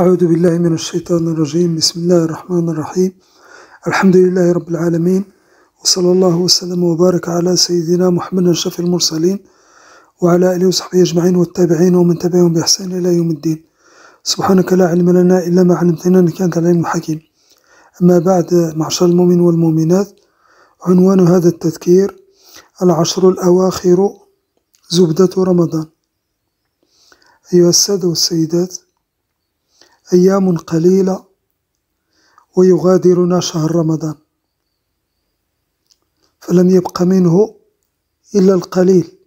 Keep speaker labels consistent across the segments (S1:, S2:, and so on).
S1: أعوذ بالله من الشيطان الرجيم بسم الله الرحمن الرحيم الحمد لله رب العالمين وصلى الله وسلم وبارك على سيدنا محمد أشرف المرسلين وعلى آله وصحبه أجمعين والتابعين ومن تبعهم بإحسان إلى يوم الدين سبحانك لا علم لنا إلا ما علمتنا إنك أنت العلم الحكيم أما بعد معشر المؤمن والمؤمنات عنوان هذا التذكير العشر الأواخر زبدة رمضان أيها السادة والسيدات أيام قليلة ويغادرنا شهر رمضان فلم يبق منه إلا القليل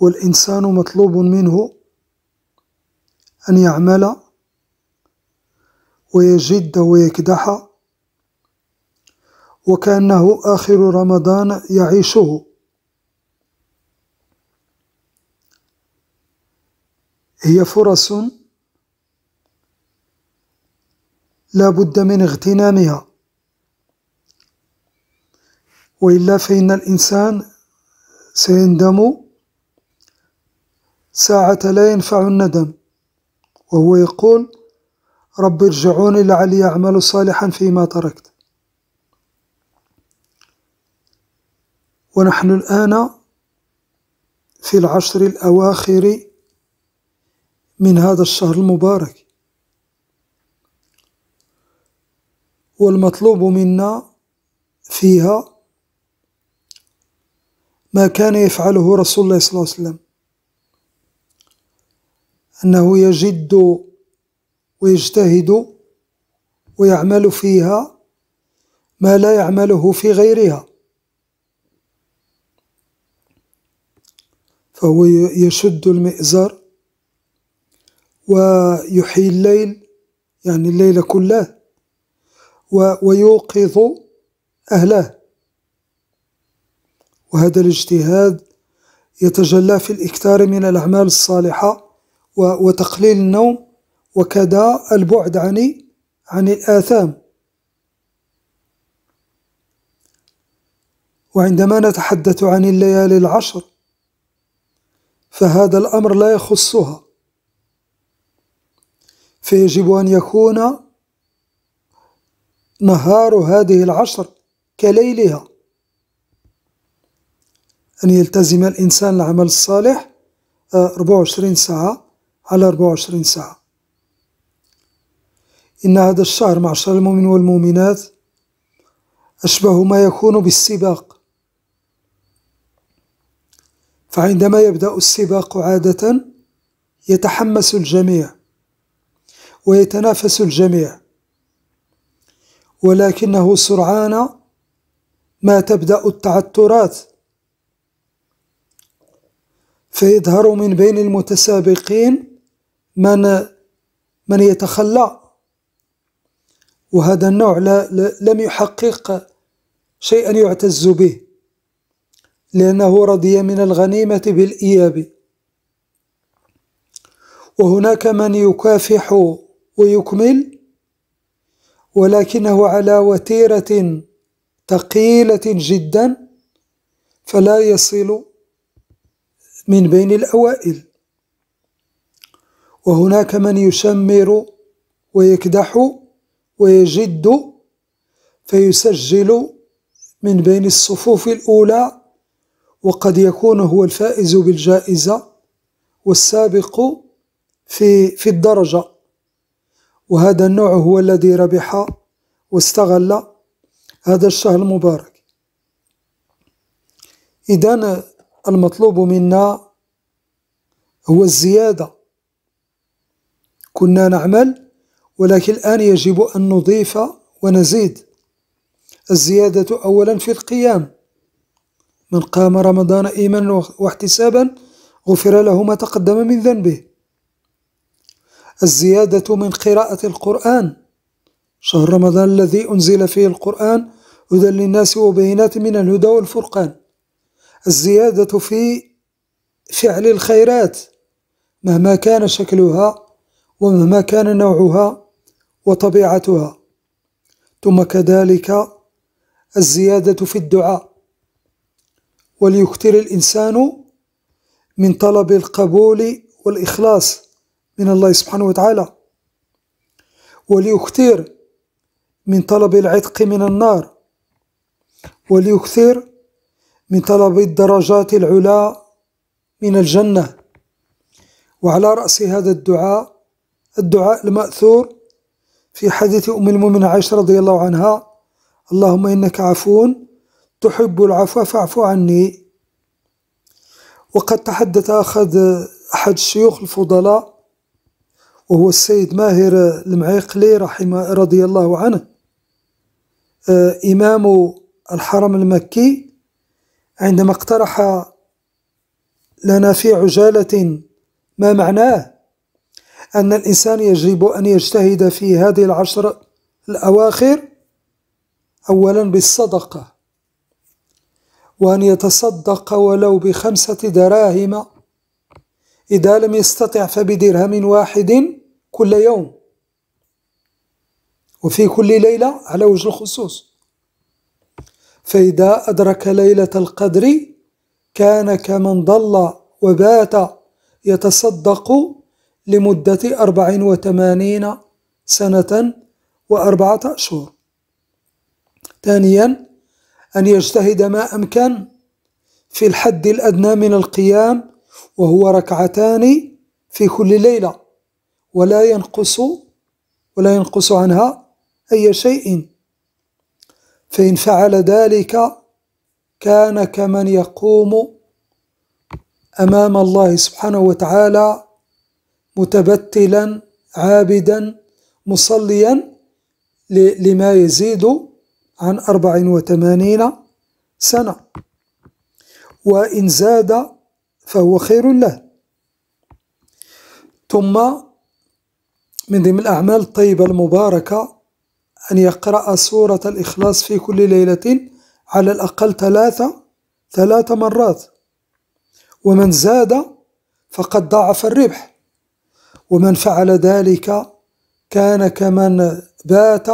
S1: والإنسان مطلوب منه أن يعمل ويجد ويكدح وكأنه آخر رمضان يعيشه هي فرص لا بد من اغتنامها وإلا فإن الإنسان سيندم ساعة لا ينفع الندم وهو يقول رب ارجعوني لعلي أعمل صالحا فيما تركت ونحن الآن في العشر الأواخر من هذا الشهر المبارك والمطلوب منا فيها ما كان يفعله رسول الله صلى الله عليه وسلم أنه يجد ويجتهد ويعمل فيها ما لا يعمله في غيرها فهو يشد المئزر ويحيي الليل يعني الليل كله ويوقظ أهله وهذا الاجتهاد يتجلى في الإكثار من الأعمال الصالحة وتقليل النوم وكذا البعد عن عن الآثام وعندما نتحدث عن الليالي العشر فهذا الأمر لا يخصها فيجب أن يكون نهار هذه العشر كليلها أن يلتزم الإنسان العمل الصالح 24 آه، ساعة على 24 ساعة إن هذا الشهر معشر المؤمن والمؤمنات أشبه ما يكون بالسباق فعندما يبدأ السباق عادة يتحمس الجميع ويتنافس الجميع ولكنه سرعان ما تبدأ التعثرات فيظهر من بين المتسابقين من من يتخلى وهذا النوع لا لم يحقق شيئا يعتز به لأنه رضي من الغنيمة بالإياب وهناك من يكافح ويكمل ولكنه على وتيرة ثقيلة جدا فلا يصل من بين الأوائل وهناك من يشمر ويكدح ويجد فيسجل من بين الصفوف الأولى وقد يكون هو الفائز بالجائزة والسابق في في الدرجة وهذا النوع هو الذي ربح واستغل هذا الشهر المبارك إذا المطلوب منا هو الزيادة كنا نعمل ولكن الآن يجب أن نضيف ونزيد الزيادة أولا في القيام من قام رمضان إيمانا واحتسابا غفر له ما تقدم من ذنبه الزيادة من قراءة القرآن شهر رمضان الذي أنزل فيه القرآن هدى للناس وبينات من الهدى والفرقان الزيادة في فعل الخيرات مهما كان شكلها ومهما كان نوعها وطبيعتها ثم كذلك الزيادة في الدعاء وليكثر الإنسان من طلب القبول والإخلاص من الله سبحانه وتعالى وليكثر من طلب العتق من النار وليكثر من طلب الدرجات العلى من الجنة وعلى رأس هذا الدعاء الدعاء المأثور في حديث أم المؤمنين عائشة رضي الله عنها اللهم إنك عفو تحب العفو فاعف عني وقد تحدث أخذ أحد الشيوخ الفضلاء وهو السيد ماهر المعيقلي رحمه رضي الله عنه آه، إمام الحرم المكي عندما اقترح لنا في عجالة ما معناه أن الإنسان يجب أن يجتهد في هذه العشر الأواخر أولا بالصدقة وأن يتصدق ولو بخمسة دراهم إذا لم يستطع فبدرهم واحد كل يوم وفي كل ليلة على وجه الخصوص فإذا أدرك ليلة القدر كان كمن ضل وبات يتصدق لمدة أربع وثمانين سنة وأربعة أشهر ثانيا أن يجتهد ما أمكن في الحد الأدنى من القيام وهو ركعتان في كل ليلة ولا ينقص ولا ينقص عنها أي شيء فإن فعل ذلك كان كمن يقوم أمام الله سبحانه وتعالى متبتلا عابدا مصليا لما يزيد عن 84 سنة وإن زاد فهو خير له ثم من ضمن الأعمال الطيبة المباركة أن يقرأ سورة الإخلاص في كل ليلة على الأقل ثلاثة ثلاث مرات ومن زاد فقد ضاعف الربح ومن فعل ذلك كان كمن بات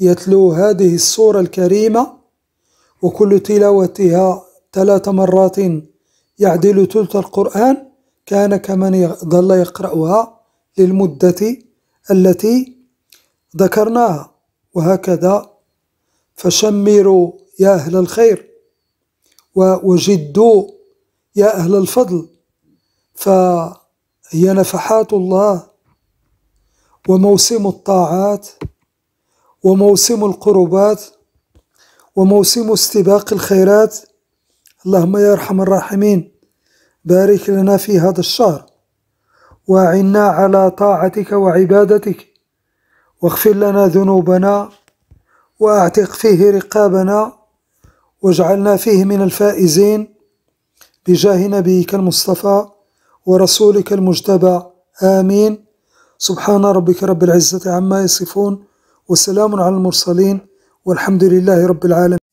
S1: يتلو هذه السورة الكريمة وكل تلاوتها ثلاث مرات يعدل ثلث القرآن كان كمن ظل يقرأها للمدة التي ذكرناها وهكذا فشمروا يا أهل الخير وجدوا يا أهل الفضل فهي نفحات الله وموسم الطاعات وموسم القربات وموسم استباق الخيرات اللهم يا أرحم الراحمين بارك لنا في هذا الشهر وأعنا على طاعتك وعبادتك واغفر لنا ذنوبنا وأعتق فيه رقابنا واجعلنا فيه من الفائزين بجاه نبيك المصطفى ورسولك المجتبى آمين سبحان ربك رب العزة عما يصفون وسلام على المرسلين والحمد لله رب العالمين